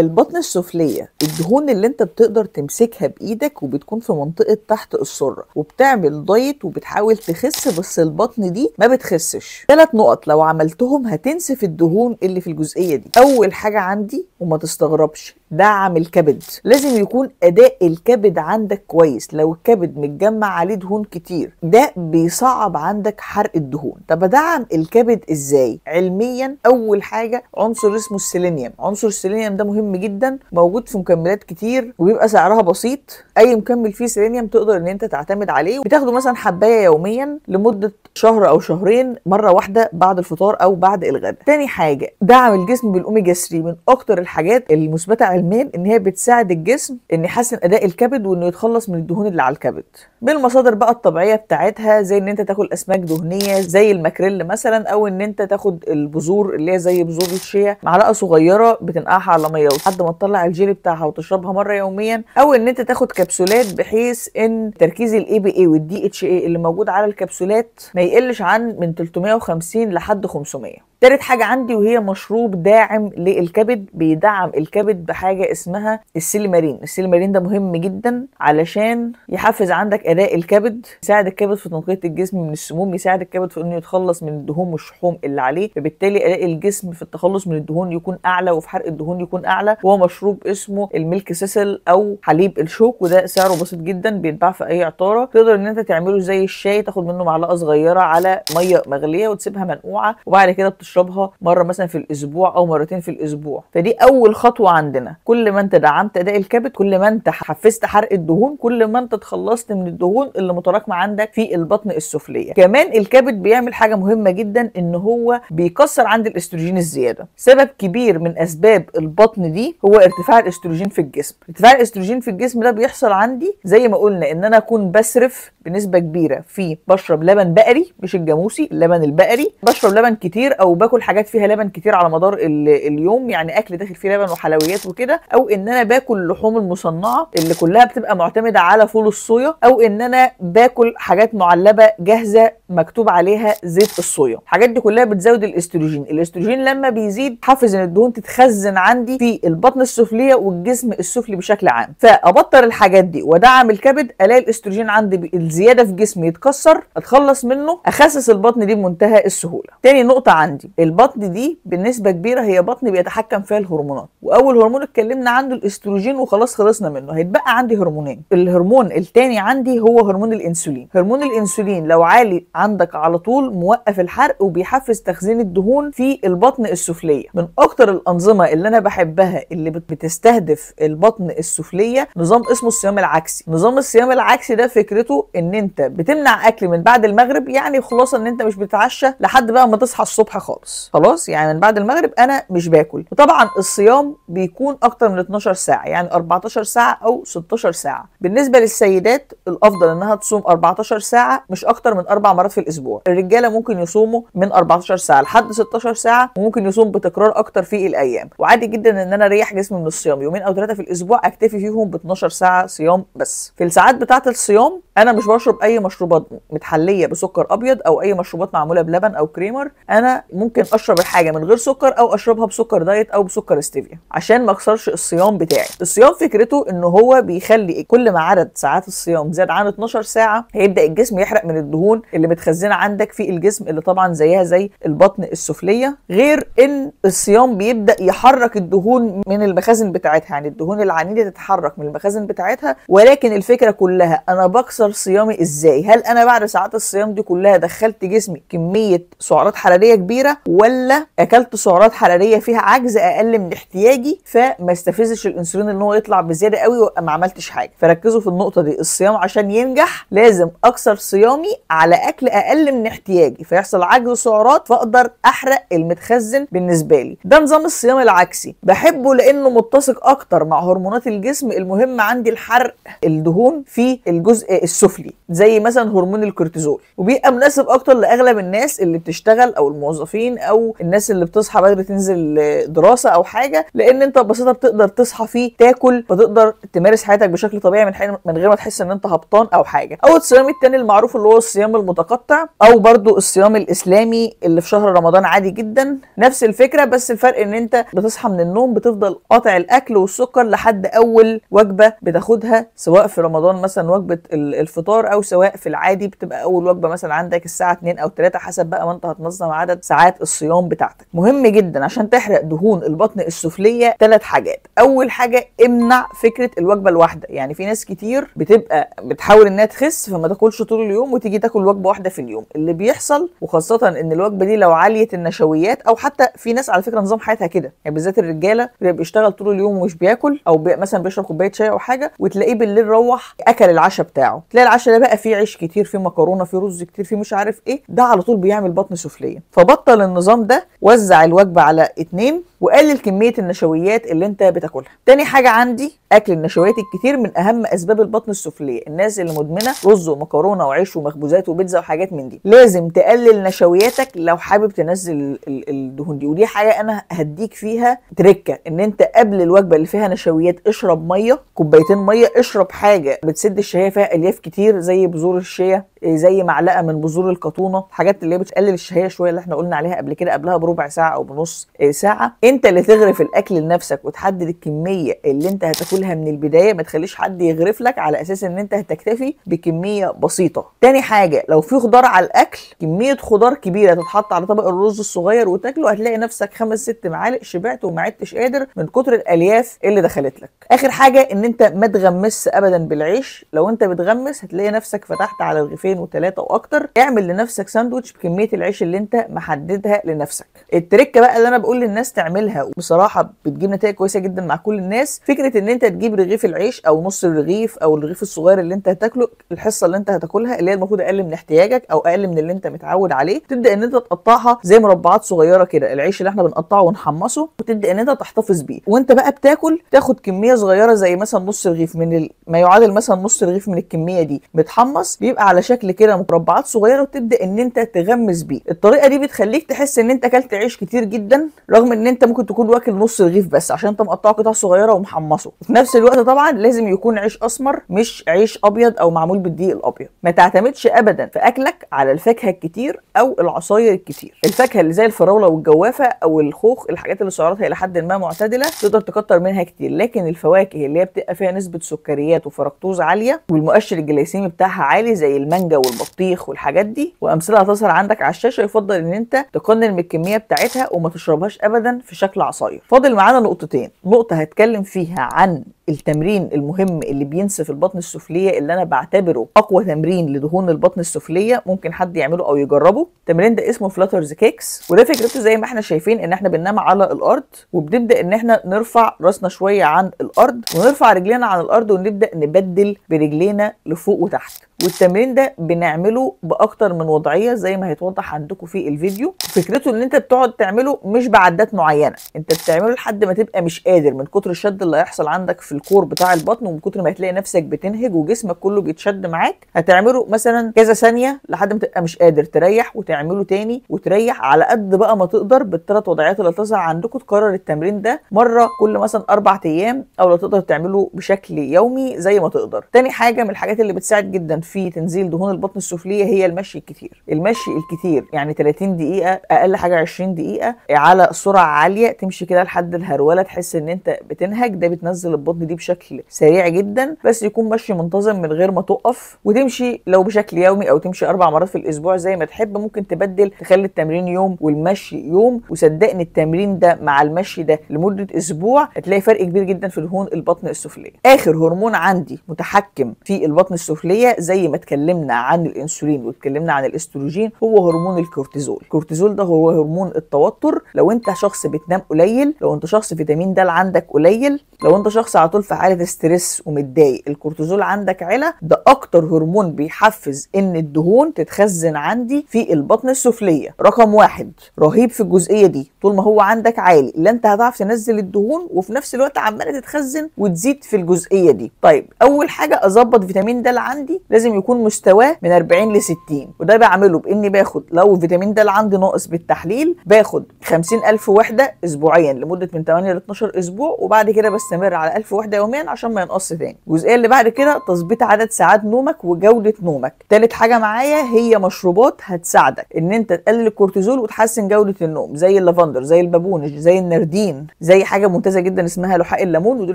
البطن السفليه الدهون اللي انت بتقدر تمسكها بايدك وبتكون في منطقه تحت السره وبتعمل دايت وبتحاول تخس بس البطن دي ما بتخسش ثلاث نقط لو عملتهم هتنسف الدهون اللي في الجزئيه دي اول حاجه عندي وما تستغربش دعم الكبد لازم يكون اداء الكبد عندك كويس لو الكبد متجمع عليه دهون كتير ده بيصعب عندك حرق الدهون طب ادعم الكبد ازاي علميا اول حاجه عنصر اسمه السيلينيوم عنصر السيلينيوم ده مهم جدا موجود في مكملات كتير وبيبقى سعرها بسيط اي مكمل فيه سيلينيوم تقدر ان انت تعتمد عليه بتاخده مثلا حبايه يوميا لمده شهر او شهرين مره واحده بعد الفطار او بعد الغداء تاني حاجه دعم الجسم بالاوميجا 3 من اكتر الحاجات المثبته علمين ان هي بتساعد الجسم ان يحسن اداء الكبد وانه يتخلص من الدهون اللي على الكبد من المصادر بقى الطبيعيه بتاعتها زي ان انت تاكل اسماك دهنيه زي الماكريل مثلا او ان انت تاخد البذور اللي هي زي بذور الشيا معلقه صغيره بتنقعها على ميه لحد ما تطلع الجيلي بتاعها وتشربها مره يوميا او ان انت تاخد كبسولات بحيث ان تركيز الاي بي اي والدي اتش اي اللي موجود على الكبسولات ما يقلش عن من 350 لحد 500 تالت حاجة عندي وهي مشروب داعم للكبد بيدعم الكبد بحاجة اسمها السيلمارين السيلمارين ده مهم جدا علشان يحفز عندك أداء الكبد يساعد الكبد في تنقية الجسم من السموم يساعد الكبد في إنه يتخلص من الدهون والشحوم اللي عليه فبالتالي أداء الجسم في التخلص من الدهون يكون أعلى وفي حرق الدهون يكون أعلى هو مشروب اسمه الملك سيسل أو حليب الشوك وده سعره بسيط جدا بيتباع في أي عطارة تقدر إن أنت تعمله زي الشاي تاخد منه معلقة صغيرة على مية مغلية وتسيبها منقوعة وبعد كده تشربها مره مثلا في الاسبوع او مرتين في الاسبوع فدي اول خطوه عندنا كل ما انت دعمت اداء الكبد كل ما انت حفزت حرق الدهون كل ما انت اتخلصت من الدهون اللي متراكمه عندك في البطن السفليه كمان الكبد بيعمل حاجه مهمه جدا ان هو بيكسر عند الاستروجين الزياده سبب كبير من اسباب البطن دي هو ارتفاع الاستروجين في الجسم ارتفاع الاستروجين في الجسم ده بيحصل عندي زي ما قلنا ان انا اكون بصرف بنسبه كبيره في بشرب لبن بقري مش الجاموسي اللبن البقري بشرب لبن كتير او وباكل حاجات فيها لبن كتير على مدار اليوم يعني اكل داخل فيه لبن وحلويات وكده او ان انا باكل اللحوم المصنعه اللي كلها بتبقى معتمده على فول الصويا او ان انا باكل حاجات معلبه جاهزه مكتوب عليها زيت الصويا الحاجات دي كلها بتزود الاستروجين الاستروجين لما بيزيد حافز ان الدهون تتخزن عندي في البطن السفليه والجسم السفلي بشكل عام فابطر الحاجات دي وادعم الكبد الاقي الاستروجين عندي الزياده في جسمي يتكسر اتخلص منه اخسس البطن دي بمنتهى السهوله تاني نقطه عندي البطن دي بالنسبه كبيره هي بطن بيتحكم فيها الهرمونات واول هرمون اتكلمنا عنه الاستروجين وخلاص خلصنا منه هيتبقى عندي هرمونين الهرمون الثاني عندي هو هرمون الانسولين هرمون الانسولين لو عالي عندك على طول موقف الحرق وبيحفز تخزين الدهون في البطن السفليه من اكتر الانظمه اللي انا بحبها اللي بتستهدف البطن السفليه نظام اسمه الصيام العكسي نظام الصيام العكسي ده فكرته ان انت بتمنع اكل من بعد المغرب يعني خلاصه ان انت مش بتتعشى لحد بقى ما تصحى الصبح خالص خالص خلاص يعني من بعد المغرب انا مش باكل وطبعا الصيام بيكون اكتر من 12 ساعه يعني 14 ساعه او 16 ساعه بالنسبه للسيدات الافضل انها تصوم 14 ساعه مش اكتر من اربع مرات في الاسبوع الرجاله ممكن يصوموا من 14 ساعه لحد 16 ساعه وممكن يصوم بتكرار اكتر في الايام وعادي جدا ان انا اريح جسمي من الصيام يومين او ثلاثه في الاسبوع اكتفي فيهم ب 12 ساعه صيام بس في الساعات بتاعه الصيام انا مش بشرب اي مشروبات متحليه بسكر ابيض او اي مشروبات معموله بلبن او كريمر انا ممكن ممكن اشرب الحاجه من غير سكر او اشربها بسكر دايت او بسكر ستيفيا عشان ما اكسرش الصيام بتاعي الصيام فكرته ان هو بيخلي كل ما عدد ساعات الصيام زاد عن 12 ساعه هيبدا الجسم يحرق من الدهون اللي متخزنه عندك في الجسم اللي طبعا زيها زي البطن السفليه غير ان الصيام بيبدا يحرك الدهون من المخازن بتاعتها يعني الدهون العنيده تتحرك من المخازن بتاعتها ولكن الفكره كلها انا بكسر صيامي ازاي هل انا بعد ساعات الصيام دي كلها دخلت جسمي كميه سعرات حراريه كبيره كبيره ولا اكلت سعرات حراريه فيها عجز اقل من احتياجي فما استفزش الانسولين ان هو يطلع بزياده قوي وما عملتش حاجه فركزوا في النقطه دي الصيام عشان ينجح لازم اكثر صيامي على اكل اقل من احتياجي فيحصل عجز سعرات فاقدر احرق المتخزن بالنسبه لي ده نظام الصيام العكسي بحبه لانه متسق اكتر مع هرمونات الجسم المهم عندي الحرق الدهون في الجزء السفلي زي مثلا هرمون الكورتيزول وبيبقى مناسب اكتر لاغلب الناس اللي بتشتغل او الموظفين الموظفين او الناس اللي بتصحى بدري تنزل دراسه او حاجه لان انت ببساطه بتقدر تصحى فيه تاكل فتقدر تمارس حياتك بشكل طبيعي من حين من غير ما تحس ان انت هبطان او حاجه او الصيام التاني المعروف اللي هو الصيام المتقطع او برضو الصيام الاسلامي اللي في شهر رمضان عادي جدا نفس الفكره بس الفرق ان انت بتصحى من النوم بتفضل قاطع الاكل والسكر لحد اول وجبه بتاخدها سواء في رمضان مثلا وجبه الفطار او سواء في العادي بتبقى اول وجبه مثلا عندك الساعه 2 او 3 حسب بقى ما انت هتنظم عدد ساعات ساعات الصيام بتاعتك مهم جدا عشان تحرق دهون البطن السفليه ثلاث حاجات اول حاجه امنع فكره الوجبه الواحده يعني في ناس كتير بتبقى بتحاول انها تخس فما تاكلش طول اليوم وتيجي تاكل وجبه واحده في اليوم اللي بيحصل وخاصه ان الوجبه دي لو عاليه النشويات او حتى في ناس على فكره نظام حياتها كده يعني بالذات الرجاله بيشتغل طول اليوم ومش بياكل او بي مثلا بيشرب كوبايه شاي او حاجه وتلاقيه بالليل روح اكل العشاء بتاعه تلاقي العشاء ده بقى فيه عيش كتير فيه مكرونه فيه رز كتير فيه مش عارف ايه ده على طول بيعمل بطن سفليه فبطل النظام ده وزع الوجبه على اتنين وقلل كميه النشويات اللي انت بتاكلها تاني حاجه عندي اكل النشويات الكتير من اهم اسباب البطن السفليه الناس اللي مدمنه رز ومكرونه وعيش ومخبوزات وبيتزا وحاجات من دي لازم تقلل نشوياتك لو حابب تنزل الدهون دي ودي حاجه انا هديك فيها تركه ان انت قبل الوجبه اللي فيها نشويات اشرب ميه كوبايتين ميه اشرب حاجه بتسد الشهيه فيها الياف كتير زي بذور الشيا إيه، زي معلقه من بذور القطونه الحاجات اللي هي بتقلل الشهيه شويه اللي احنا قلنا عليها قبل كده قبلها بربع ساعه او بنص إيه، ساعه انت اللي تغرف الاكل لنفسك وتحدد الكميه اللي انت هتاكلها من البدايه ما تخليش حد يغرف لك على اساس ان انت هتكتفي بكميه بسيطه تاني حاجه لو في خضار على الاكل كميه خضار كبيره تتحط على طبق الرز الصغير وتاكله هتلاقي نفسك خمس ست معالق شبعت وما عدتش قادر من كتر الالياف اللي دخلت لك اخر حاجه ان انت ما تغمسش ابدا بالعيش لو انت بتغمس هتلاقي نفسك فتحت على رغيفين وثلاثه واكتر اعمل لنفسك ساندوتش بكميه العيش اللي انت محددها لنفسك التركه بقى اللي انا بقول للناس تعمل بنعملها وبصراحه بتجيب نتائج كويسه جدا مع كل الناس فكره ان انت تجيب رغيف العيش او نص الرغيف او الرغيف الصغير اللي انت هتاكله الحصه اللي انت هتاكلها اللي هي المفروض اقل من احتياجك او اقل من اللي انت متعود عليه تبدا ان انت تقطعها زي مربعات صغيره كده العيش اللي احنا بنقطعه ونحمصه وتبدا ان انت تحتفظ بيه وانت بقى بتاكل تاخد كميه صغيره زي مثلا نص رغيف من ال... ما يعادل مثلا نص رغيف من الكميه دي متحمص بيبقى على شكل كده مربعات صغيره وتبدا ان انت تغمس بيه الطريقه دي بتخليك تحس ان انت اكلت عيش كتير جدا رغم ان انت ممكن تكون واكل نص رغيف بس عشان انت مقطعه قطع صغيره ومحمصه في نفس الوقت طبعا لازم يكون عيش اسمر مش عيش ابيض او معمول بالدقيق الابيض ما تعتمدش ابدا في اكلك على الفاكهه الكتير او العصاير الكتير الفاكهه اللي زي الفراوله والجوافه او الخوخ الحاجات اللي سعراتها الى حد ما معتدله تقدر تكتر منها كتير لكن الفواكه اللي هي بتبقى فيها نسبه سكريات وفركتوز عاليه والمؤشر الجليسيمي بتاعها عالي زي المانجا والبطيخ والحاجات دي وامثله هتظهر عندك على الشاشه يفضل ان انت تقنن من الكميه بتاعتها وما تشربهاش ابدا في شكل عصاير فاضل معانا نقطتين نقطه هتكلم فيها عن التمرين المهم اللي بينسف البطن السفليه اللي انا بعتبره اقوى تمرين لدهون البطن السفليه ممكن حد يعمله او يجربه التمرين ده اسمه فلاترز كيكس وده فكرته زي ما احنا شايفين ان احنا بننام على الارض وبنبدا ان احنا نرفع راسنا شويه عن الارض ونرفع رجلينا عن الارض ونبدا نبدل برجلينا لفوق وتحت والتمرين ده بنعمله باكتر من وضعيه زي ما هيتوضح عندكم في الفيديو فكرته ان انت بتقعد تعمله مش بعدات معينه انت بتعمله لحد ما تبقى مش قادر من كتر الشد اللي هيحصل عندك في الكور بتاع البطن ومن كتر ما هتلاقي نفسك بتنهج وجسمك كله بيتشد معاك هتعمله مثلا كذا ثانيه لحد ما تبقى مش قادر تريح وتعمله تاني وتريح على قد بقى ما تقدر بالثلاث وضعيات اللي هتظهر عندكم تكرر التمرين ده مره كل مثلا اربع ايام او لو تقدر تعمله بشكل يومي زي ما تقدر تاني حاجه من الحاجات اللي بتساعد جدا في تنزيل دهون البطن السفليه هي المشي الكتير المشي الكتير يعني 30 دقيقه اقل حاجه 20 دقيقه على سرعه عاليه تمشي كده لحد الهروله تحس ان انت بتنهج ده بتنزل البطن دي بشكل سريع جدا بس يكون مشي منتظم من غير ما تقف وتمشي لو بشكل يومي او تمشي اربع مرات في الاسبوع زي ما تحب ممكن تبدل تخلي التمرين يوم والمشي يوم وصدقني التمرين ده مع المشي ده لمده اسبوع هتلاقي فرق كبير جدا في دهون البطن السفليه اخر هرمون عندي متحكم في البطن السفليه زي ما اتكلمنا عن الانسولين واتكلمنا عن الاستروجين هو هرمون الكورتيزول الكورتيزول ده هو هرمون التوتر لو انت شخص بتنام قليل لو انت شخص فيتامين د عندك قليل لو انت شخص على طول في حاله ستريس ومتضايق الكورتيزول عندك علا ده اكتر هرمون بيحفز ان الدهون تتخزن عندي في البطن السفليه رقم واحد رهيب في الجزئيه دي طول ما هو عندك عالي لا انت هتعرف تنزل الدهون وفي نفس الوقت عماله تتخزن وتزيد في الجزئيه دي طيب اول حاجه اظبط فيتامين د عندي لازم يكون مستواه من 40 ل 60 وده بعمله باني باخد لو فيتامين د عندي ناقص بالتحليل باخد خمسين ألف وحدة أسبوعيا لمدة من 8 ل 12 أسبوع وبعد كده بستمر على 1000 وحدة يوميا عشان ما ينقص تاني الجزئية اللي بعد كده تظبيط عدد ساعات نومك وجودة نومك تالت حاجة معايا هي مشروبات هتساعدك إن أنت تقلل الكورتيزول وتحسن جودة النوم زي اللافندر زي البابونج زي النردين زي حاجة ممتازة جدا اسمها لحاء الليمون ودول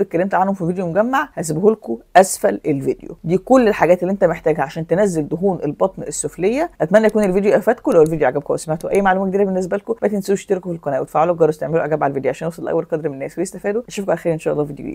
اتكلمت عنهم في فيديو مجمع هسيبه لكم أسفل الفيديو دي كل الحاجات اللي أنت محتاجها عشان تنزل دهون البطن السفلية أتمنى يكون الفيديو أفادكم لو الفيديو عجبكم وسمعتوا أي معلومة جديدة بالنسبة لكم ما تنسوش تشتركوا اشتركوا في القناه وتفعلوا الجرس تعملوا اعجاب على الفيديو عشان يوصل لاول قدر من الناس ويستفادوا اشوفكم على خير ان شاء الله في فيديو جديد